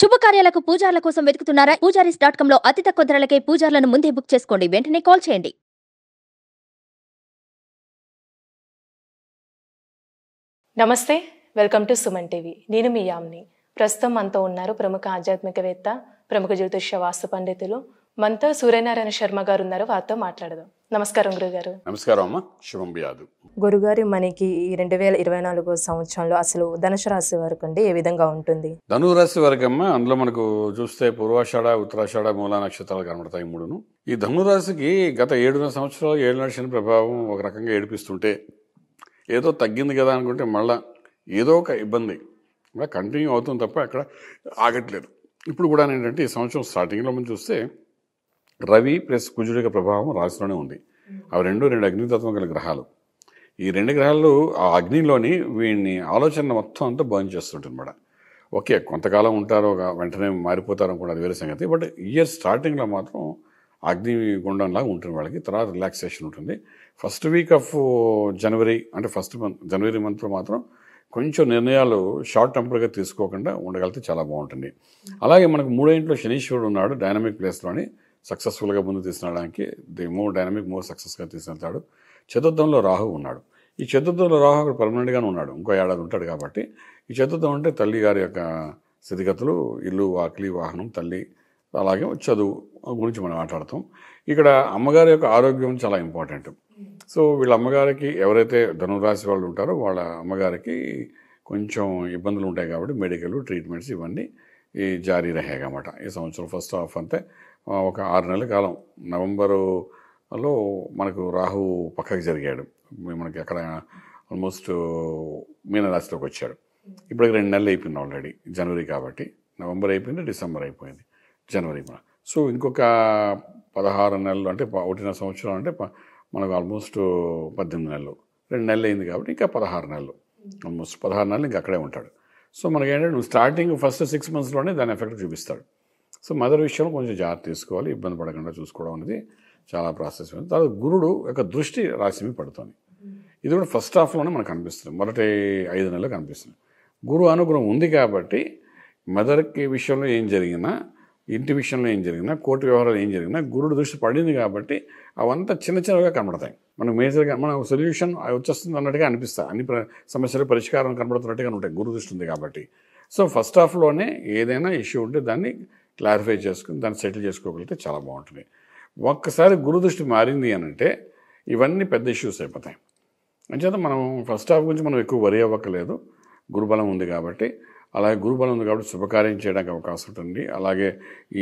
శుభకార్యాలకు పూజార్ల కోసం వెతుకుతున్నారా Poojaris dot com లో అతి తక్కువ ధరలకే పూజార్లను ముందే బుక్ చేసుకోండి వెంటనే కాల్ చేయండి నమస్తే వెల్కమ్ టు సుమన్ టీవీ నేను మీ యామ్ని ప్రస్తుతం మనతో ఉన్నారు ప్రముఖ ఆధ్యాత్మికవేత్త ప్రముఖ జ్యోతిష్య వాస్తు పండితులు మనతో సూర్యనారాయణ శర్మ గారు ఉన్నారు వారితో మాట్లాడదాం నమస్కారం గురుగారు నమస్కారం అమ్మ శుభం వ్యాధు గురుగారి మనకి రెండు వేల ఇరవై నాలుగో సంవత్సరంలో అసలు ధనుసు రాశి వరకు అండి ఏ విధంగా ఉంటుంది ధనుసు రాశి వరకు అమ్మ అందులో మనకు చూస్తే పూర్వాషాఢ ఉత్తరాషాఢ మూల నక్షత్రాలు కనబడతాయి మూడును ఈ ధనుసు రాశికి గత ఏడు సంవత్సరాలు ఏడు నడిచిన ప్రభావం ఒక రకంగా ఏడిపిస్తుంటే ఏదో తగ్గింది కదా అనుకుంటే మళ్ళా ఏదో ఒక ఇబ్బంది కంటిన్యూ అవుతుంది తప్ప అక్కడ ఆగట్లేదు ఇప్పుడు కూడా ఏంటంటే ఈ సంవత్సరం స్టార్టింగ్లో మనం చూస్తే రవి ప్లస్ కుజుడి యొక్క ప్రభావం రాశిలోనే ఉంది అవి రెండు రెండు అగ్నితత్వం గల గ్రహాలు ఈ రెండు గ్రహాలు ఆ అగ్నిలోని వీడిని ఆలోచన మొత్తం అంతా బర్న్ చేస్తుంటనమాట ఓకే కొంతకాలం ఉంటారో వెంటనే మారిపోతారో కూడా అది వేరే సంగతి బట్ ఇయర్ స్టార్టింగ్లో మాత్రం అగ్ని గుండంలాగా ఉంటుంది వాళ్ళకి తర్వాత రిలాక్సేషన్ ఉంటుంది ఫస్ట్ వీక్ ఆఫ్ జనవరి అంటే ఫస్ట్ మంత్ జనవరి మంత్లో మాత్రం కొంచెం నిర్ణయాలు షార్ట్ టెంపర్గా తీసుకోకుండా ఉండగలిగితే చాలా బాగుంటుంది అలాగే మనకు మూడో ఇంట్లో శనీశ్వరుడు ఉన్నాడు డైనమిక్ ప్లేస్లోని సక్సెస్ఫుల్గా ముందు తీసుకురావడానికి ది మోర్ డైనమిక్ మోర్ సక్సెస్గా తీసుకెళ్తాడు చతుర్థంలో రాహు ఉన్నాడు ఈ చతుర్థంలో రాహు అక్కడ పర్మనెంట్గానే ఉన్నాడు ఇంకో ఏడాది ఉంటాడు కాబట్టి ఈ చతుర్థం అంటే తల్లి గారి యొక్క స్థితిగతులు ఇల్లు వాకిలి వాహనం తల్లి అలాగే చదువు గురించి మనం మాట్లాడతాం ఇక్కడ అమ్మగారి యొక్క ఆరోగ్యం చాలా ఇంపార్టెంట్ సో వీళ్ళ అమ్మగారికి ఎవరైతే ధనురాశి వాళ్ళు ఉంటారో వాళ్ళ అమ్మగారికి కొంచెం ఇబ్బందులు ఉంటాయి కాబట్టి మెడికల్ ట్రీట్మెంట్స్ ఇవన్నీ ఈ జారీ అన్నమాట ఈ సంవత్సరం ఫస్ట్ హాఫ్ అంతే ఒక ఆరు నెలల కాలం నవంబరులో మనకు రాహు పక్కకు జరిగాడు మనకి అక్కడ ఆల్మోస్ట్ మీనరాశిలోకి వచ్చాడు ఇప్పటికి రెండు నెలలు అయిపోయింది ఆల్రెడీ జనవరి కాబట్టి నవంబర్ అయిపోయింది డిసెంబర్ అయిపోయింది జనవరి మన సో ఇంకొక పదహారు నెలలు అంటే ఒకటిన్నర సంవత్సరం అంటే మనకు ఆల్మోస్ట్ పద్దెనిమిది నెలలు రెండు నెలలు అయింది కాబట్టి ఇంకా పదహారు నెలలు ఆల్మోస్ట్ పదహారు నెలలు ఇంకా అక్కడే ఉంటాడు సో మనకి ఏంటంటే నువ్వు స్టార్టింగ్ ఫస్ట్ సిక్స్ మంత్స్లోనే దాని ఎఫెక్ట్ చూపిస్తాడు సో మదర్ విషయంలో కొంచెం జాగ్రత్త తీసుకోవాలి ఇబ్బంది పడకుండా చూసుకోవడం అనేది చాలా ప్రాసెస్ ఉంది తర్వాత గురుడు యొక్క దృష్టి రాశి మీద పడుతుంది ఇది కూడా ఫస్ట్ హాఫ్లోనే మనకు కనిపిస్తుంది మొదటి ఐదు నెలలు కనిపిస్తుంది గురువు అనుగ్రహం ఉంది కాబట్టి మదర్కి విషయంలో ఏం జరిగినా ఇంటి విషయంలో ఏం జరిగినా కోర్టు వ్యవహారాలు ఏం జరిగినా గురుడు దృష్టి పడింది కాబట్టి అవంతా చిన్న చిన్నగా కనబడతాయి మనకు మేజర్గా మన సొల్యూషన్ వచ్చేస్తుంది అన్నట్టుగా అనిపిస్తాయి అన్ని సమస్యలు పరిష్కారం కనబడుతున్నట్టుగా ఉంటాయి గురు దృష్టి ఉంది కాబట్టి సో ఫస్ట్ హాఫ్లోనే ఏదైనా ఇష్యూ ఉంటే దాన్ని క్లారిఫై చేసుకుని దాన్ని సెటిల్ చేసుకోగలిగితే చాలా బాగుంటుంది ఒక్కసారి గురుదృష్టి మారింది అని అంటే ఇవన్నీ పెద్ద ఇష్యూస్ అయిపోతాయి అంచేత మనం ఫస్ట్ హాఫ్ గురించి మనం ఎక్కువ వరి అవ్వకలేదు గురుబలం ఉంది కాబట్టి అలాగే గురుబలం ఉంది కాబట్టి శుభకార్యం చేయడానికి అవకాశం ఉంటుంది అలాగే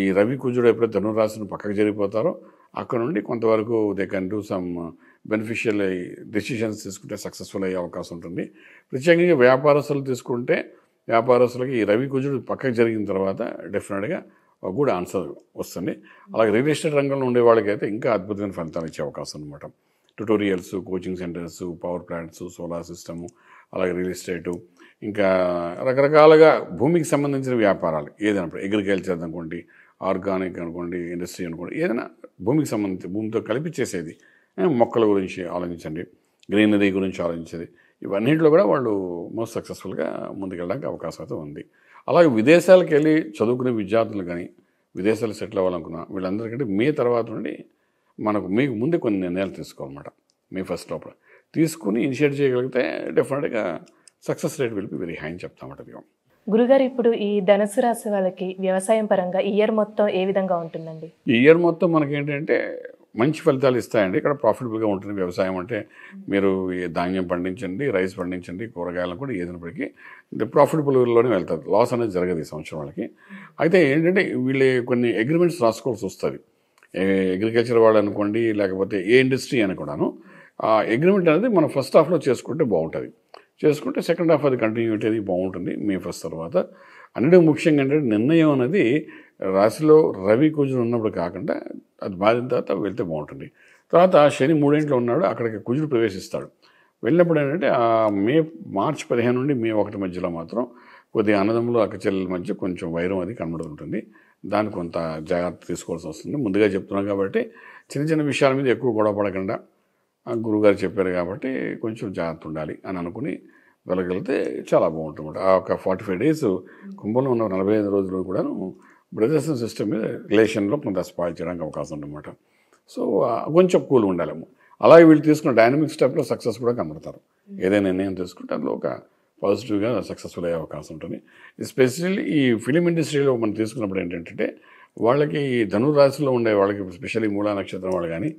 ఈ రవి కుజుడు ఎప్పుడైతే ధనురాశిని పక్కకు జరిగిపోతారో అక్కడ నుండి కొంతవరకు they can do some beneficial అయ్యి డెసిషన్స్ తీసుకుంటే సక్సెస్ఫుల్ అయ్యే అవకాశం ఉంటుంది ప్రత్యేకంగా వ్యాపారస్తులు తీసుకుంటే వ్యాపారస్తులకి ఈ రవి కుజుడు పక్కకు జరిగిన తర్వాత డెఫినెట్గా కూడా ఆన్సర్ వస్తుంది అలాగే రియల్ ఎస్టేట్ రంగంలో ఉండే అయితే ఇంకా అద్భుతమైన ఫలితాలు ఇచ్చే అవకాశం అనమాట tutorials coaching centres power plants solar system అలాగే రియల్ ఎస్టేటు ఇంకా రకరకాలుగా భూమికి సంబంధించిన వ్యాపారాలు ఏదైనా అగ్రికల్చర్ అనుకోండి ఆర్గానిక్ అనుకోండి ఇండస్ట్రీ అనుకోండి ఏదైనా భూమికి సంబంధించి భూమితో కలిపి చేసేది మొక్కల గురించి ఆలోచించండి గ్రీనరీ గురించి ఆలోచించేది ఇవన్నింటిలో కూడా వాళ్ళు మోస్ట్ సక్సెస్ఫుల్గా ముందుకెళ్ళడానికి అవకాశం అయితే ఉంది అలాగే విదేశాలకు వెళ్ళి చదువుకునే విద్యార్థులు కానీ విదేశాలు సెటిల్ అవ్వాలనుకున్న వీళ్ళందరికంటే మీ తర్వాత నుండి మనకు మీకు ముందే కొన్ని నిర్ణయాలు తీసుకోవాలన్నమాట మీ ఫస్ట్ లోపల తీసుకుని ఇనిషియేట్ చేయగలిగితే డెఫినెట్గా success rate will be very high అని చెప్తామట గురుగారు ఇప్పుడు ఈ ధనుసు రాశి వాళ్ళకి వ్యవసాయం పరంగా ఇయర్ మొత్తం ఏ విధంగా ఉంటుందండి ఈ ఇయర్ మొత్తం మనకి ఏంటంటే మంచి ఫలితాలు ఇస్తాయండి ఇక్కడ ప్రాఫిటబుల్గా ఉంటుంది వ్యవసాయం అంటే మీరు ధాన్యం పండించండి రైస్ పండించండి కూరగాయలను కూడా ఏదైనప్పటికీ ప్రాఫిటబుల్లోనే వెళ్తారు లాస్ అనేది జరగదు ఈ సంవత్సరం వాళ్ళకి అయితే ఏంటంటే వీళ్ళు కొన్ని అగ్రిమెంట్స్ రాసుకోవాల్సి వస్తుంది అగ్రికల్చర్ వాళ్ళు అనుకోండి లేకపోతే ఏ ఇండస్ట్రీ అని కూడాను ఆ అగ్రిమెంట్ అనేది మనం ఫస్ట్ హాఫ్లో చేసుకుంటే బాగుంటుంది చేసుకుంటే సెకండ్ హాఫ్ అది కంటిన్యూ అది బాగుంటుంది మే ఫస్ట్ తర్వాత అన్నిటికీ ముఖ్యంగా ఏంటంటే నిర్ణయం అనేది రాశిలో రవి కుజుడు ఉన్నప్పుడు కాకుండా అది బాధిన తర్వాత వెళ్తే బాగుంటుంది తర్వాత శని మూడింట్లో ఉన్నాడు అక్కడికి కుజుడు ప్రవేశిస్తాడు వెళ్ళినప్పుడు ఏంటంటే మే మార్చి పదిహేను నుండి మే ఒకటి మధ్యలో మాత్రం కొద్దిగా అన్నదమ్ములు అక్కచెల్లెల మధ్య కొంచెం వైరం అది కనబడుతుంటుంది దాన్ని కొంత జాగ్రత్త తీసుకోవాల్సి వస్తుంది ముందుగా చెప్తున్నాం కాబట్టి చిన్న చిన్న విషయాల మీద ఎక్కువ గొడవ పడకుండా గురుగారు చెప్పారు కాబట్టి కొంచెం జాగ్రత్త ఉండాలి అని అనుకుని వెళ్ళగలిగితే చాలా బాగుంటుంది ఆ ఒక ఫార్టీ ఫైవ్ డేస్ కుంభంలో ఉన్న నలభై ఐదు రోజులు కూడాను బ్రదర్స్ అండ్ సిస్టర్ మీద రిలేషన్లో కొంత స్పాయిల్ చేయడానికి అవకాశం ఉందన్నమాట సో కొంచెం కూల్ ఉండాలేము అలా వీళ్ళు తీసుకున్న డైనమిక్ స్టెప్లో సక్సెస్ కూడా కనబడతారు ఏదైనా నిర్ణయం తీసుకుంటే అందులో ఒక పాజిటివ్గా సక్సెస్ఫుల్ అయ్యే అవకాశం ఉంటుంది ఎస్పెషల్లీ ఈ ఫిలిం ఇండస్ట్రీలో మనం తీసుకున్నప్పుడు ఏంటంటే వాళ్ళకి ధనురాశిలో ఉండే వాళ్ళకి స్పెషల్లీ మూలా నక్షత్రం వాళ్ళు కానీ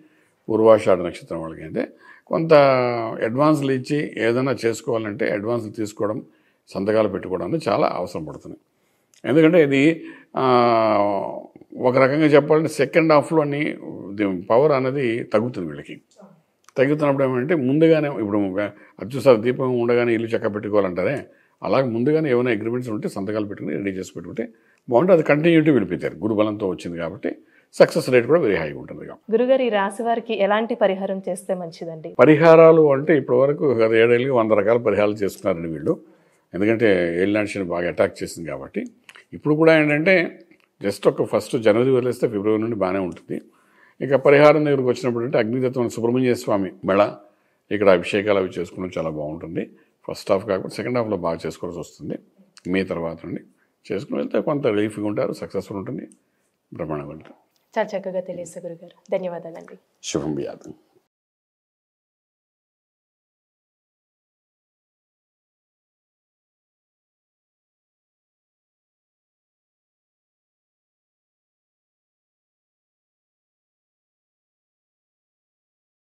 పూర్వాషాఢ నక్షత్రం వాళ్ళకి అయితే కొంత అడ్వాన్స్లు ఇచ్చి ఏదైనా చేసుకోవాలంటే అడ్వాన్స్లు తీసుకోవడం సంతకాలు పెట్టుకోవడం చాలా అవసరం పడుతుంది ఎందుకంటే ఇది ఒక రకంగా చెప్పాలంటే సెకండ్ హాఫ్లోని పవర్ అనేది తగ్గుతుంది వీళ్ళకి తగ్గుతున్నప్పుడు ఏమంటే ముందుగానే ఇప్పుడు అత్యుసారి దీపం ఉండగానే ఇల్లు చక్క పెట్టుకోవాలంటారే అలాగే ముందుగానే ఏమైనా అగ్రిమెంట్స్ ఉంటే సంతకాలు పెట్టుకుని రెడీ చేసి పెట్టుకుంటే బాగుంటే అది కంటిన్యూటీ వెళ్ళిపోతారు గురుబలంతో వచ్చింది కాబట్టి సక్సెస్ రేట్ కూడా వెరీ హైగా ఉంటుంది గురుగారు ఈ రాశి వారికి ఎలాంటి పరిహారం చేస్తే మంచిదండి పరిహారాలు అంటే ఇప్పటి వరకు ఏడేళ్ళకి వంద రకాల పరిహారాలు చేస్తున్నారండి వీళ్ళు ఎందుకంటే ఏళ్ళనాడు బాగా అటాక్ చేసింది కాబట్టి ఇప్పుడు కూడా ఏంటంటే జస్ట్ ఒక ఫస్ట్ జనవరి వదిలేస్తే ఫిబ్రవరి నుండి బాగానే ఉంటుంది ఇక పరిహారం దగ్గరకు వచ్చినప్పుడు అంటే అగ్నిదత్వం సుబ్రహ్మణ్య స్వామి మెళ ఇక్కడ అభిషేకాలు అవి చేసుకోవడం చాలా బాగుంటుంది ఫస్ట్ హాఫ్ కాకుండా సెకండ్ హాఫ్లో బాగా చేసుకోవాల్సి వస్తుంది మే తర్వాత నుండి చేసుకుని వెళ్తే కొంత రిలీఫ్గా ఉంటారు సక్సెస్ఫుల్ ఉంటుంది బ్రహ్మాండంగా ఉంటారు చాలా చక్కగా తెలియదు గురుగారు ధన్యవాదాలండి శుభం వ్యాధం